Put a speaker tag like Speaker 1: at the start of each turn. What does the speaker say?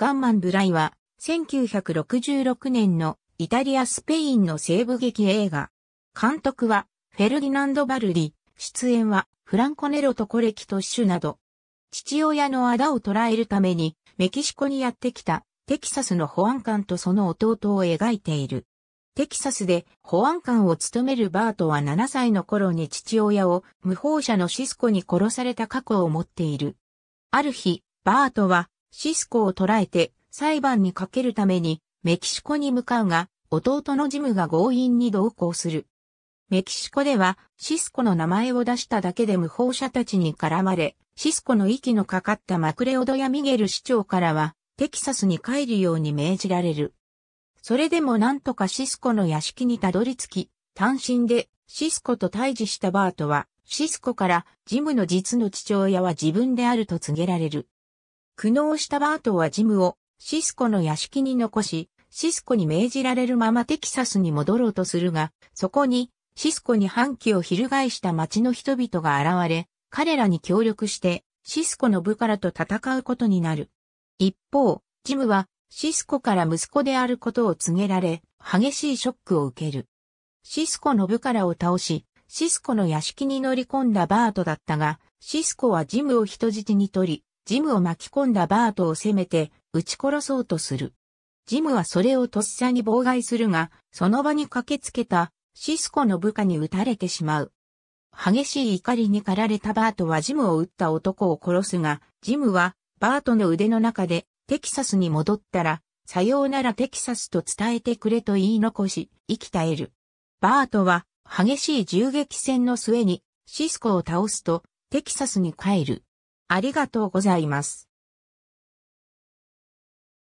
Speaker 1: ガンマン・ブライは、1966年のイタリア・スペインの西部劇映画。監督は、フェルディナンド・バルディ、出演は、フランコ・ネロとコレキとシュなど。父親の仇ダを捉えるために、メキシコにやってきた、テキサスの保安官とその弟を描いている。テキサスで保安官を務めるバートは7歳の頃に父親を無法者のシスコに殺された過去を持っている。ある日、バートはシスコを捕らえて裁判にかけるためにメキシコに向かうが、弟のジムが強引に同行する。メキシコではシスコの名前を出しただけで無法者たちに絡まれ、シスコの息のかかったマクレオドやミゲル市長からはテキサスに帰るように命じられる。それでもなんとかシスコの屋敷にたどり着き、単身でシスコと対峙したバートは、シスコからジムの実の父親は自分であると告げられる。苦悩したバートはジムをシスコの屋敷に残し、シスコに命じられるままテキサスに戻ろうとするが、そこにシスコに反旗を翻した町の人々が現れ、彼らに協力してシスコの部下らと戦うことになる。一方、ジムはシスコから息子であることを告げられ、激しいショックを受ける。シスコの部下らを倒し、シスコの屋敷に乗り込んだバートだったが、シスコはジムを人質に取り、ジムを巻き込んだバートを攻めて、撃ち殺そうとする。ジムはそれをとっさに妨害するが、その場に駆けつけたシスコの部下に撃たれてしまう。激しい怒りに駆られたバートはジムを撃った男を殺すが、ジムはバートの腕の中でテキサスに戻ったら、さようならテキサスと伝えてくれと言い残し、生き絶える。バートは激しい銃撃戦の末にシスコを倒すとテキサスに帰る。ありがとうございます。